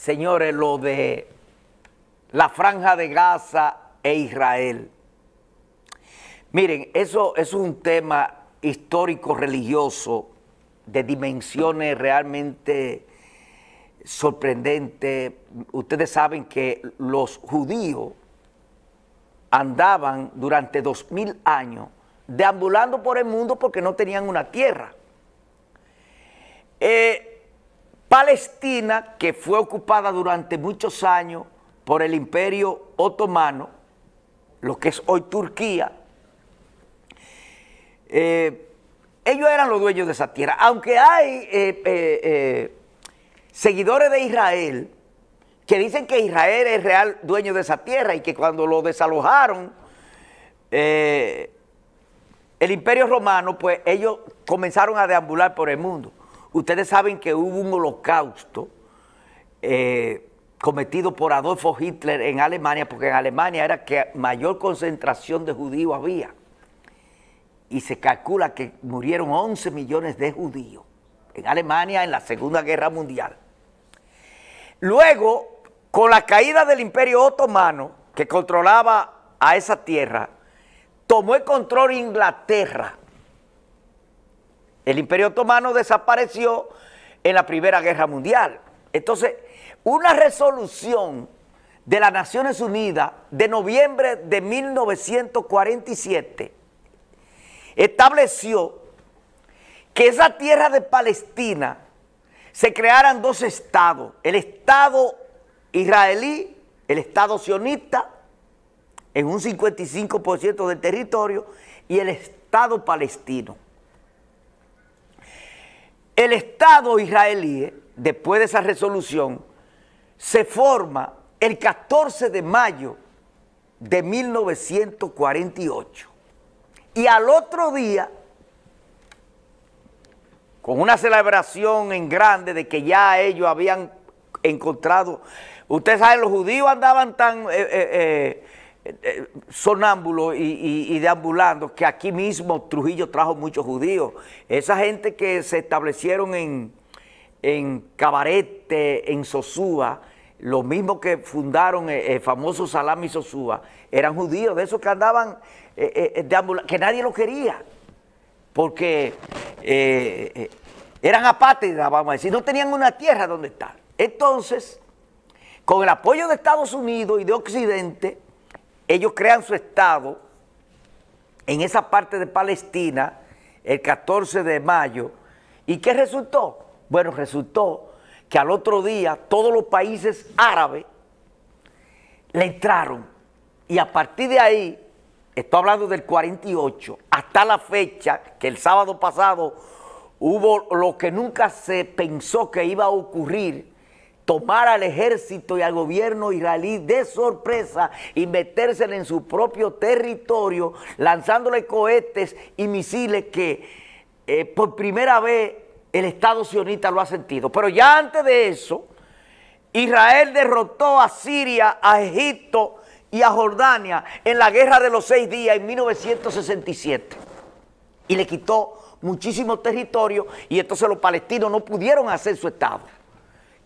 señores, lo de la franja de Gaza e Israel. Miren, eso, es un tema histórico-religioso de dimensiones realmente sorprendentes. Ustedes saben que los judíos andaban durante dos mil años deambulando por el mundo porque no tenían una tierra. Eh, Palestina, que fue ocupada durante muchos años por el imperio otomano, lo que es hoy Turquía, eh, ellos eran los dueños de esa tierra. Aunque hay eh, eh, seguidores de Israel que dicen que Israel es real dueño de esa tierra y que cuando lo desalojaron el imperio romano, pues ellos comenzaron a deambular por el mundo. Ustedes saben que hubo un holocausto eh, cometido por Adolfo Hitler en Alemania, porque en Alemania era que mayor concentración de judíos había. Y se calcula que murieron 11 millones de judíos en Alemania en la Segunda Guerra Mundial. Luego, con la caída del Imperio Otomano, que controlaba a esa tierra, tomó el control Inglaterra el Imperio Otomano desapareció en la Primera Guerra Mundial. Entonces, una resolución de las Naciones Unidas de noviembre de 1947 estableció que esa tierra de Palestina se crearan dos estados, el Estado israelí, el Estado sionista, en un 55% del territorio, y el Estado palestino. El Estado israelí, después de esa resolución, se forma el 14 de mayo de 1948. Y al otro día, con una celebración en grande de que ya ellos habían encontrado, ustedes saben, los judíos andaban tan... Eh, eh, eh, eh, sonámbulo y, deambulando, que aquí mismo Trujillo trajo muchos judíos. Esa gente que se establecieron en, en Cabarete, en Sosúa, los mismos que fundaron eh, el, famoso Salami Sosúa, eran judíos, de esos que andaban eh, deambulando, que nadie los quería, porque eran apátridas, vamos a decir, no tenían una tierra donde estar. Entonces, con el apoyo de Estados Unidos y de Occidente, ellos crean su Estado en esa parte de Palestina el 14 de mayo. ¿Y qué resultó? Bueno, resultó que al otro día todos los países árabes le entraron. Y a partir de ahí, estoy hablando del 48, hasta la fecha, que el sábado pasado hubo lo que nunca se pensó que iba a ocurrir, tomar al ejército y al gobierno israelí de sorpresa y meterse en su propio territorio, lanzándole cohetes y misiles que eh, por primera vez el Estado sionista lo ha sentido. Pero ya antes de eso, Israel derrotó a Siria, a Egipto y a Jordania en la Guerra de los Seis Días en 1967 y le quitó muchísimo territorio y entonces los palestinos no pudieron hacer su Estado.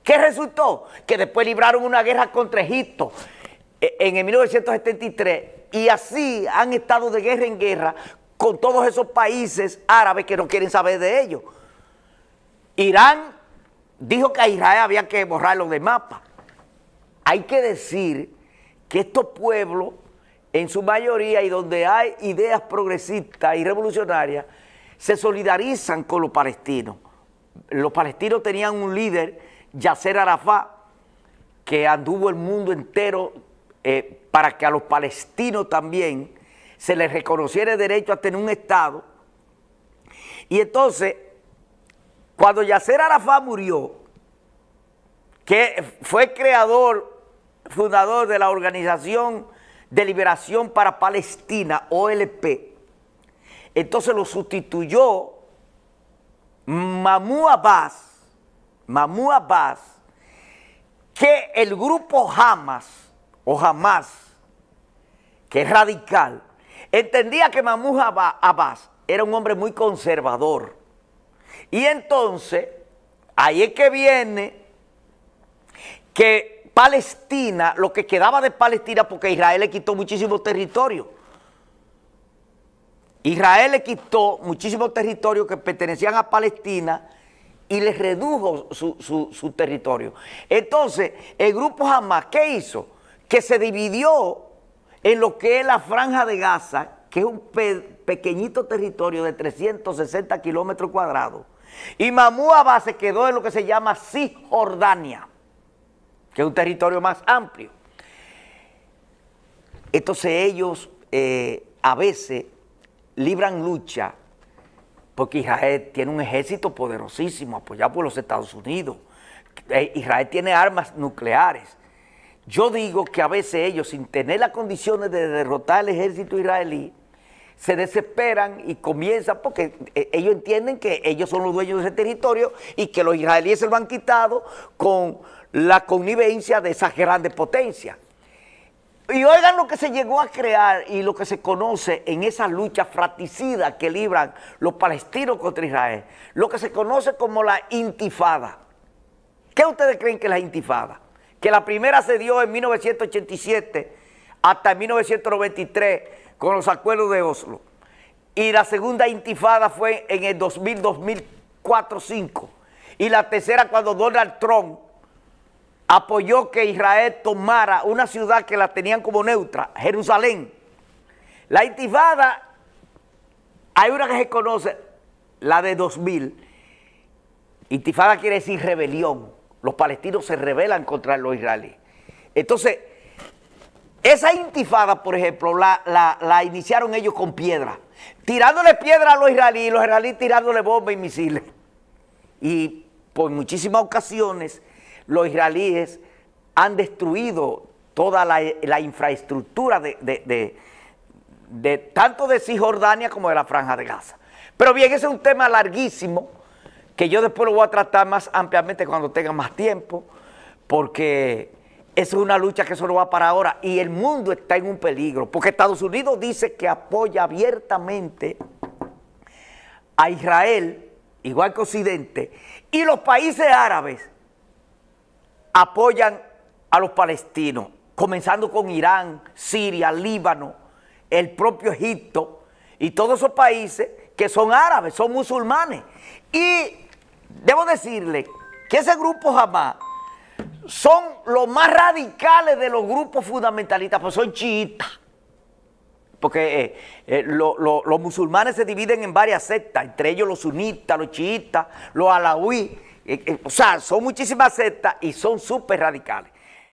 ¿Qué resultó? Que después libraron una guerra contra Egipto eh, en el 1973 y así han estado de guerra en guerra con todos esos países árabes que no quieren saber de ellos. Irán dijo que a Israel había que borrarlo de mapa. Hay que decir que estos pueblos, en su mayoría, y donde hay ideas progresistas y revolucionarias, se solidarizan con los palestinos. Los palestinos tenían un líder Yasser Arafat, que anduvo el mundo entero eh, para que a los palestinos también se les reconociera el derecho a tener un Estado. Y entonces, cuando Yasser Arafat murió, que fue creador, fundador de la Organización de Liberación para Palestina, OLP, entonces lo sustituyó Mahmoud Abbas, Mamú Abbas, que el grupo Hamas, o Hamas, que es radical, entendía que Mamú Abbas era un hombre muy conservador. Y entonces, ahí es que viene que Palestina, lo que quedaba de Palestina, porque Israel le quitó muchísimo territorio. Israel le quitó muchísimo territorio que pertenecían a Palestina y les redujo su, territorio. Entonces, el grupo Hamas, ¿qué hizo? Que se dividió en lo que es la franja de Gaza, que es un pequeñito territorio de 360 kilómetros cuadrados. Y Mamú Abbas se quedó en lo que se llama Cisjordania, que es un territorio más amplio. Entonces ellos eh, a veces libran lucha porque Israel tiene un ejército poderosísimo apoyado por los Estados Unidos. Eh, Israel tiene armas nucleares. Yo digo que a veces ellos, sin tener las condiciones de derrotar al ejército israelí, se desesperan y comienzan, porque eh, ellos entienden que ellos son los dueños de ese territorio y que los israelíes se lo han quitado con la connivencia de esas grandes potencias. Y oigan lo que se llegó a crear y lo que se conoce en esa lucha fratricida que libran los palestinos contra Israel, lo que se conoce como la intifada. ¿Qué ustedes creen que es la intifada? Que la primera se dio en 1987 hasta 1993 con los acuerdos de Oslo. Y la segunda intifada fue en el 2000, 2004, 5 Y la tercera cuando Donald Trump apoyó que Israel tomara una ciudad que la tenían como neutra, Jerusalén. La intifada, hay una que se conoce, la de 2000. Intifada quiere decir rebelión. Los palestinos se rebelan contra los israelíes. Entonces, esa intifada, por ejemplo, la, iniciaron ellos con piedra. Tirándole piedra a los israelíes, los israelíes tirándole bombas y misiles. Y por muchísimas ocasiones los israelíes han destruido toda la, infraestructura de, tanto de Cisjordania como de la Franja de Gaza. Pero bien, ese es un tema larguísimo que yo después lo voy a tratar más ampliamente cuando tenga más tiempo, porque es una lucha que solo va para ahora y el mundo está en un peligro, porque Estados Unidos dice que apoya abiertamente a Israel, igual que Occidente, y los países árabes apoyan a los palestinos, comenzando con Irán, Siria, Líbano, el propio Egipto y todos esos países que son árabes, son musulmanes. Y debo decirle que ese grupo jamás son los más radicales de los grupos fundamentalistas, pues son chiitas. Porque eh, eh, los musulmanes se dividen en varias sectas, entre ellos los sunitas, los chiitas, los alawíes eh, eh, o sea, son muchísimas sectas y son súper radicales.